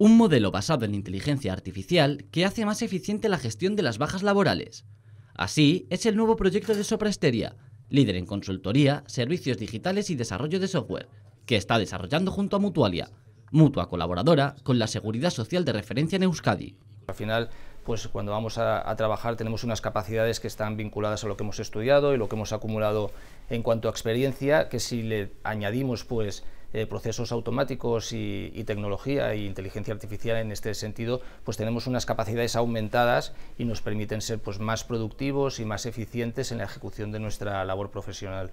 un modelo basado en inteligencia artificial que hace más eficiente la gestión de las bajas laborales. Así, es el nuevo proyecto de Sopraesteria... líder en consultoría, servicios digitales y desarrollo de software, que está desarrollando junto a Mutualia, mutua colaboradora con la seguridad social de referencia en Euskadi. Al final, pues cuando vamos a, a, trabajar tenemos unas capacidades que están vinculadas a lo que hemos estudiado y lo que hemos acumulado en cuanto a experiencia, que si le añadimos pues eh, procesos automáticos y, tecnología e inteligencia artificial en este sentido, pues tenemos unas capacidades aumentadas y nos permiten ser pues, más productivos y más eficientes en la ejecución de nuestra labor profesional.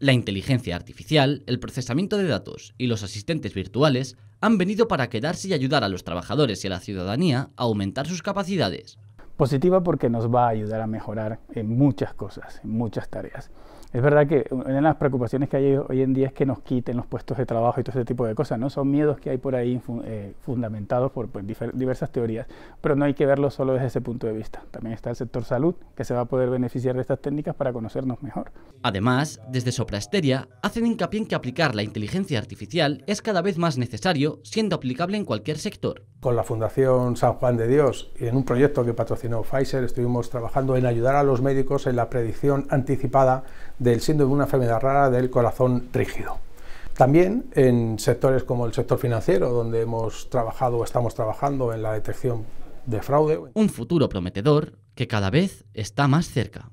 La inteligencia artificial, el procesamiento de datos y los asistentes virtuales han venido para quedarse y ayudar a los trabajadores y a la ciudadanía a aumentar sus capacidades, Positiva porque nos va a ayudar a mejorar en muchas cosas, en muchas tareas. Es verdad que una de las preocupaciones que hay hoy en día es que nos quiten los puestos de trabajo y todo ese tipo de cosas, ¿no? Son miedos que hay por ahí eh, fundamentados por pues, diversas teorías, pero no hay que verlo solo desde ese punto de vista. También está el sector salud, que se va a poder beneficiar de estas técnicas para conocernos mejor. Además, desde Sopraesteria, hacen hincapié en que aplicar la inteligencia artificial es cada vez más necesario, siendo aplicable en cualquier sector. Con la Fundación San Juan de Dios y en un proyecto que patrocina sino Pfizer, estuvimos trabajando en ayudar a los médicos en la predicción anticipada del síndrome de una enfermedad rara del corazón rígido. También en sectores como el sector financiero, donde hemos trabajado o estamos trabajando en la detección de fraude. Un futuro prometedor que cada vez está más cerca.